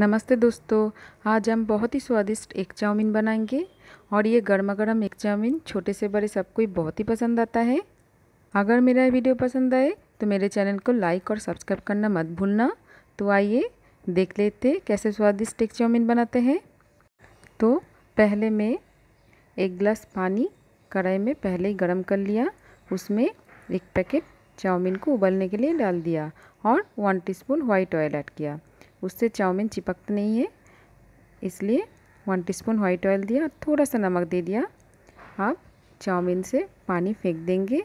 नमस्ते दोस्तों आज हम बहुत ही स्वादिष्ट एक चाउमीन बनाएंगे और ये गर्मा गर्म एक चाउमीन छोटे से बड़े सबको ही बहुत ही पसंद आता है अगर मेरा वीडियो पसंद आए तो मेरे चैनल को लाइक और सब्सक्राइब करना मत भूलना तो आइए देख लेते कैसे स्वादिष्ट एक चाउमीन बनाते हैं तो पहले मैं एक गिलास पानी कढ़ाई में पहले ही गर्म कर लिया उसमें एक पैकेट चाउमीन को उबलने के लिए डाल दिया और one teaspoon white oil add किया उससे चाउमीन चिपकते नहीं है इसलिए वन टीस्पून व्हाइट ऑयल दिया और थोड़ा सा नमक दे दिया आप चाउमीन से पानी फेंक देंगे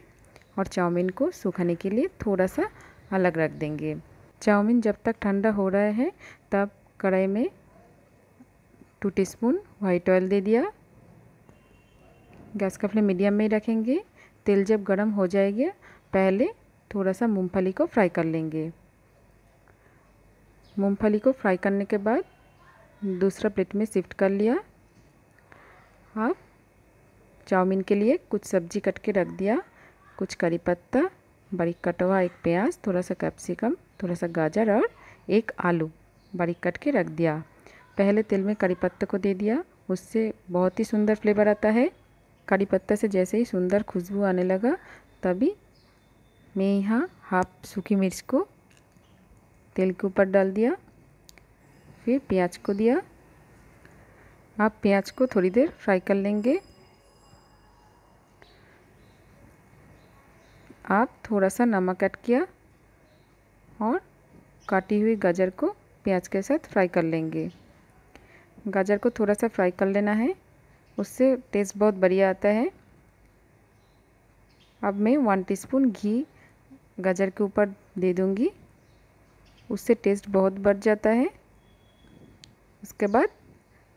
और चाउमीन को सूखाने के लिए थोड़ा सा अलग रख देंगे चाउमीन जब तक ठंडा हो रहा है तब कढ़ाई में टू टीस्पून व्हाइट ऑयल दे दिया गैस का फ्लेम मीडियम में ही रखेंगे तेल जब गर्म हो जाएगा पहले थोड़ा सा मूंगफली को फ्राई कर लेंगे मूंगफली को फ्राई करने के बाद दूसरा प्लेट में शिफ्ट कर लिया अब चाउमीन के लिए कुछ सब्जी कट के रख दिया कुछ करी पत्ता बारीक कटा हुआ एक प्याज थोड़ा सा कैप्सिकम थोड़ा सा गाजर और एक आलू बारीक कट के रख दिया पहले तेल में करी पत्ता को दे दिया उससे बहुत ही सुंदर फ्लेवर आता है करी पत्ता से जैसे ही सुंदर खुशबू आने लगा तभी मैं यहाँ हाफ सूखी मिर्च को तेल के ऊपर डाल दिया फिर प्याज को दिया आप प्याज को थोड़ी देर फ्राई कर लेंगे आप थोड़ा सा नमक ऐड किया और काटी हुई गाजर को प्याज के साथ फ्राई कर लेंगे गाजर को थोड़ा सा फ्राई कर लेना है उससे टेस्ट बहुत बढ़िया आता है अब मैं वन टीस्पून घी गाजर के ऊपर दे दूंगी उससे टेस्ट बहुत बढ़ जाता है उसके बाद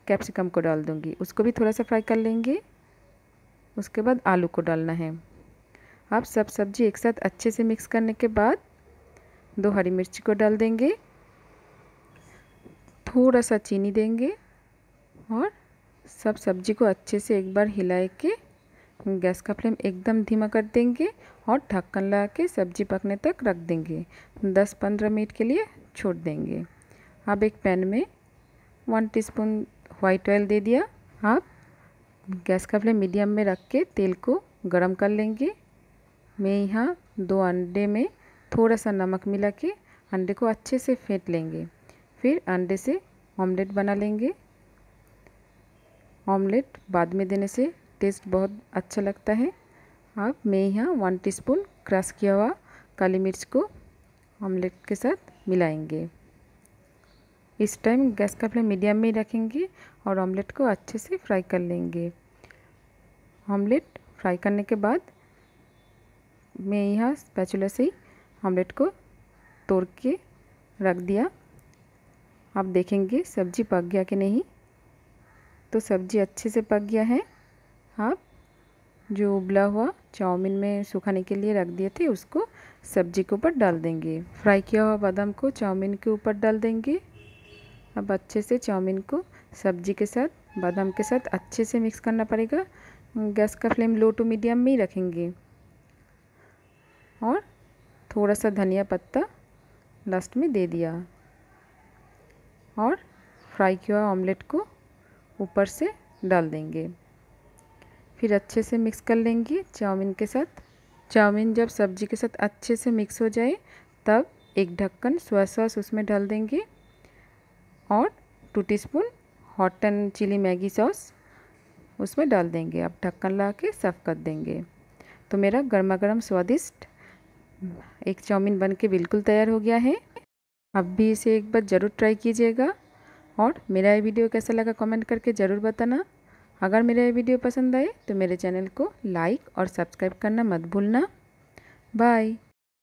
कैप्सिकम को डाल दूँगी उसको भी थोड़ा सा फ्राई कर लेंगे उसके बाद आलू को डालना है आप सब सब्जी एक साथ अच्छे से मिक्स करने के बाद दो हरी मिर्ची को डाल देंगे थोड़ा सा चीनी देंगे और सब सब्जी को अच्छे से एक बार हिला के गैस का फ्लेम एकदम धीमा कर देंगे और ढक्कन लगा के सब्जी पकने तक रख देंगे 10-15 मिनट के लिए छोड़ देंगे अब एक पैन में वन टीस्पून वाइट ऑयल दे दिया आप गैस का फ्लेम मीडियम में रख के तेल को गरम कर लेंगे मैं यहाँ दो अंडे में थोड़ा सा नमक मिला के अंडे को अच्छे से फेंट लेंगे फिर अंडे से ऑमलेट बना लेंगे ऑमलेट बाद में देने से टेस्ट बहुत अच्छा लगता है अब मैं यहाँ वन टीस्पून क्रश किया हुआ काली मिर्च को ऑमलेट के साथ मिलाएंगे इस टाइम गैस का फ्लेम मीडियम में ही रखेंगे और ऑमलेट को अच्छे से फ्राई कर लेंगे ऑमलेट फ्राई करने के बाद मैं यहाँ स्पैचुला से ही ऑमलेट को तोड़ के रख दिया आप देखेंगे सब्जी पक गया कि नहीं तो सब्जी अच्छे से पक गया है आप हाँ, जो उबला हुआ चाउमीन में सुखाने के लिए रख दिए थे उसको सब्जी के ऊपर डाल देंगे फ्राई किया हुआ बादाम को चाउमीन के ऊपर डाल देंगे अब अच्छे से चाउमीन को सब्जी के साथ बादाम के साथ अच्छे से मिक्स करना पड़ेगा गैस का फ्लेम लो टू मीडियम में ही रखेंगे और थोड़ा सा धनिया पत्ता लास्ट में दे दिया और फ्राई किया हुआ ऑमलेट को ऊपर से डाल देंगे फिर अच्छे से मिक्स कर लेंगे चाउमीन के साथ चाउमीन जब सब्जी के साथ अच्छे से मिक्स हो जाए तब एक ढक्कन सोया सॉस उसमें डाल देंगे और two teaspoon hot and chilli Maggi sauce उसमें डाल देंगे अब ढक्कन लगा के सर्व कर देंगे तो मेरा गर्मा गर्म स्वादिष्ट एक चाउमीन बन के बिल्कुल तैयार हो गया है अब भी इसे एक बार ज़रूर ट्राई कीजिएगा और मेरा ये वीडियो कैसा लगा कमेंट करके ज़रूर बताना अगर मेरा ये वीडियो पसंद आए तो मेरे चैनल को लाइक और सब्सक्राइब करना मत भूलना बाय